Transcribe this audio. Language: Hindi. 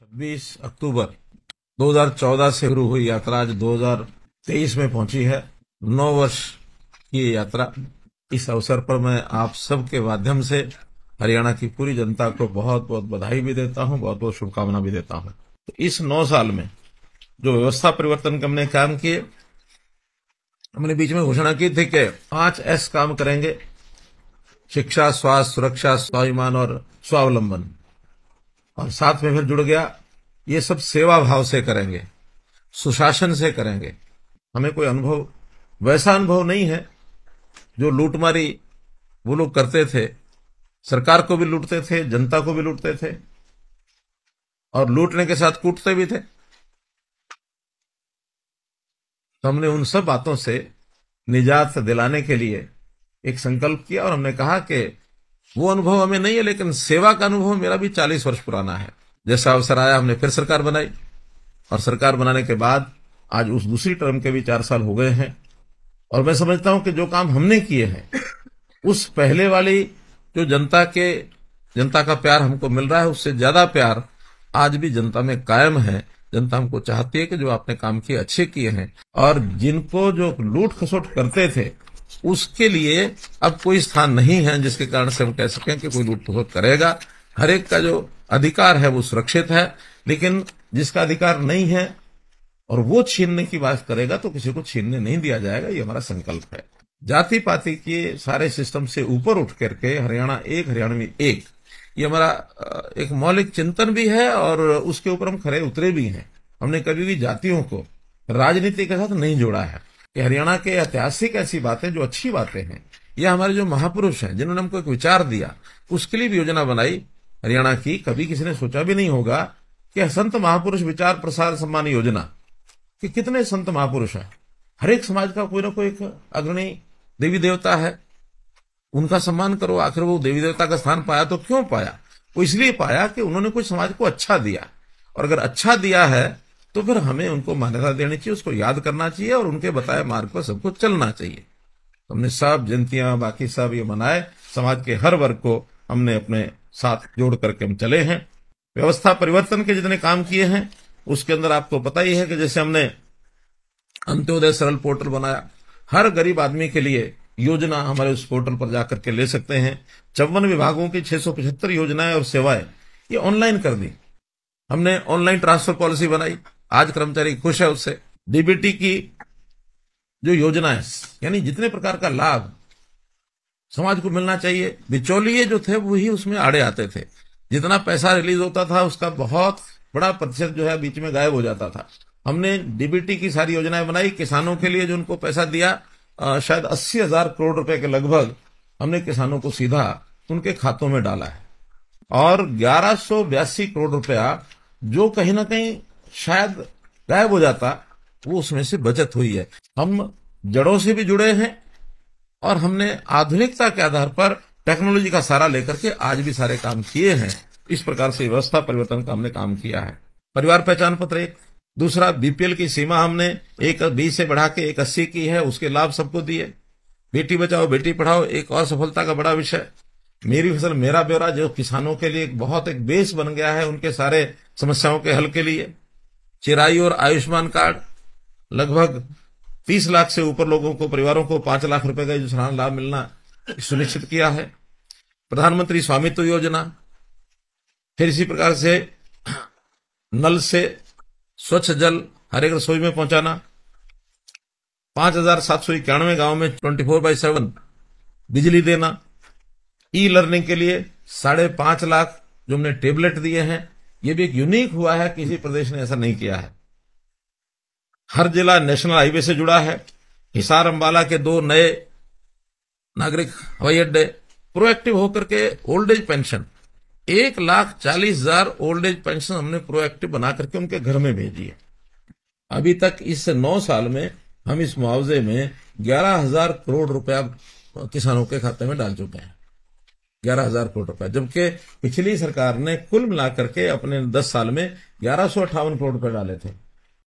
छब्बीस अक्टूबर 2014 से शुरू हुई यात्रा आज 2023 में पहुंची है नौ वर्ष की यात्रा इस अवसर पर मैं आप सबके माध्यम से हरियाणा की पूरी जनता को बहुत बहुत बधाई भी देता हूं बहुत बहुत शुभकामना भी देता हूं तो इस नौ साल में जो व्यवस्था परिवर्तन के हमने काम किए हमने बीच में घोषणा की थी कि पांच एस काम करेंगे शिक्षा स्वास्थ्य सुरक्षा स्वाभिमान और स्वावलंबन और साथ में फिर जुड़ गया ये सब सेवा भाव से करेंगे सुशासन से करेंगे हमें कोई अनुभव वैसा अनुभव नहीं है जो लूटमारी वो लोग करते थे सरकार को भी लूटते थे जनता को भी लूटते थे और लूटने के साथ कूटते भी थे तो हमने उन सब बातों से निजात दिलाने के लिए एक संकल्प किया और हमने कहा कि वो अनुभव हमें नहीं है लेकिन सेवा का अनुभव मेरा भी चालीस वर्ष पुराना है जैसा अवसर आया हमने फिर सरकार बनाई और सरकार बनाने के बाद आज उस दूसरी टर्म के भी चार साल हो गए हैं और मैं समझता हूं कि जो काम हमने किए हैं उस पहले वाली जो जनता के जनता का प्यार हमको मिल रहा है उससे ज्यादा प्यार आज भी जनता में कायम है जनता हमको चाहती है कि जो आपने काम किए अच्छे किए हैं और जिनको जो लूट खसोट करते थे उसके लिए अब कोई स्थान नहीं है जिसके कारण से हम कह सकें कि कोई लूटपोट करेगा हर एक का जो अधिकार है वो सुरक्षित है लेकिन जिसका अधिकार नहीं है और वो छीनने की बात करेगा तो किसी को छीनने नहीं दिया जाएगा ये हमारा संकल्प है जाति पाति के सारे सिस्टम से ऊपर उठ करके हरियाणा एक हरियाणवी एक ये हमारा एक मौलिक चिंतन भी है और उसके ऊपर हम खड़े उतरे भी हैं हमने कभी भी जातियों को राजनीति के साथ नहीं जोड़ा है कि हरियाणा के ऐतिहासिक ऐसी बातें जो अच्छी बातें हैं या हमारे जो महापुरुष हैं जिन्होंने हमको एक विचार दिया उसके लिए भी योजना बनाई हरियाणा की कभी किसी ने सोचा भी नहीं होगा कि संत महापुरुष विचार प्रसार सम्मान योजना कि कितने संत महापुरुष हैं हर एक समाज का कोई ना कोई एक अग्रणी देवी देवता है उनका सम्मान करो आखिर वो देवी देवता का स्थान पाया तो क्यों पाया वो इसलिए पाया कि उन्होंने कुछ समाज को अच्छा दिया और अगर अच्छा दिया है तो फिर हमें उनको मान्यता देनी चाहिए उसको याद करना चाहिए और उनके बताए मार्ग पर सबको चलना चाहिए तो हमने सब जयंतियां बाकी सब ये मनाए समाज के हर वर्ग को हमने अपने साथ जोड़ करके हम चले हैं व्यवस्था परिवर्तन के जितने काम किए हैं उसके अंदर आपको पता ही है कि जैसे हमने अंत्योदय सरल पोर्टल बनाया हर गरीब आदमी के लिए योजना हमारे उस पोर्टल पर जाकर के ले सकते हैं चौवन विभागों की 675 योजनाएं और सेवाएं ये ऑनलाइन कर दी हमने ऑनलाइन ट्रांसफर पॉलिसी बनाई आज कर्मचारी खुश है उससे डीबीटी की जो योजना है यानी जितने प्रकार का लाभ समाज को मिलना चाहिए बिचौलिए जो थे वो ही उसमें आड़े आते थे जितना पैसा रिलीज होता था उसका बहुत बड़ा प्रतिशत जो है बीच में गायब हो जाता था हमने डीबीटी की सारी योजनाएं बनाई किसानों के लिए जो उनको पैसा दिया आ, शायद अस्सी हजार करोड़ रुपए के लगभग हमने किसानों को सीधा उनके खातों में डाला है और ग्यारह करोड़ रुपया जो कहीं ना कहीं शायद गायब हो जाता वो उसमें से बचत हुई है हम जड़ों से भी जुड़े हैं और हमने आधुनिकता के आधार पर टेक्नोलॉजी का सहारा लेकर के आज भी सारे काम किए हैं इस प्रकार से व्यवस्था परिवर्तन का हमने काम किया है परिवार पहचान पत्र एक दूसरा बीपीएल की सीमा हमने एक बीस से बढ़ा के एक अस्सी की है उसके लाभ सबको दिए बेटी बचाओ बेटी पढ़ाओ एक और सफलता का बड़ा विषय मेरी फसल मेरा ब्यौरा जो किसानों के लिए बहुत एक बेस बन गया है उनके सारे समस्याओं के हल के लिए चिराई और आयुष्मान कार्ड लगभग तीस लाख से ऊपर लोगों को परिवारों को पांच लाख रुपए का जो लाभ मिलना सुनिश्चित किया है प्रधानमंत्री स्वामित्व योजना फिर इसी प्रकार से नल से स्वच्छ जल हर एक रसोई में पहुंचाना पांच हजार सात सौ इक्यानवे गांव में ट्वेंटी फोर बाई सेवन बिजली देना ई लर्निंग के लिए साढ़े पांच लाख जो हमने टेबलेट दिए हैं ये भी एक यूनिक हुआ है किसी प्रदेश ने ऐसा नहीं किया है हर जिला नेशनल हाईवे से जुड़ा है हिसार अंबाला के दो नए नागरिक हवाई अड्डे प्रोएक्टिव होकर के ओल्ड एज पेंशन एक लाख चालीस हजार ओल्ड एज पेंशन हमने प्रोएक्टिव बना करके उनके घर में भेजी है अभी तक इस नौ साल में हम इस मुआवजे में ग्यारह हजार करोड़ रुपया किसानों के खाते में डाल चुके हैं ग्यारह हजार करोड़ रुपए जबकि पिछली सरकार ने कुल मिलाकर के अपने दस साल में ग्यारह सौ अट्ठावन करोड़ रुपए डाले थे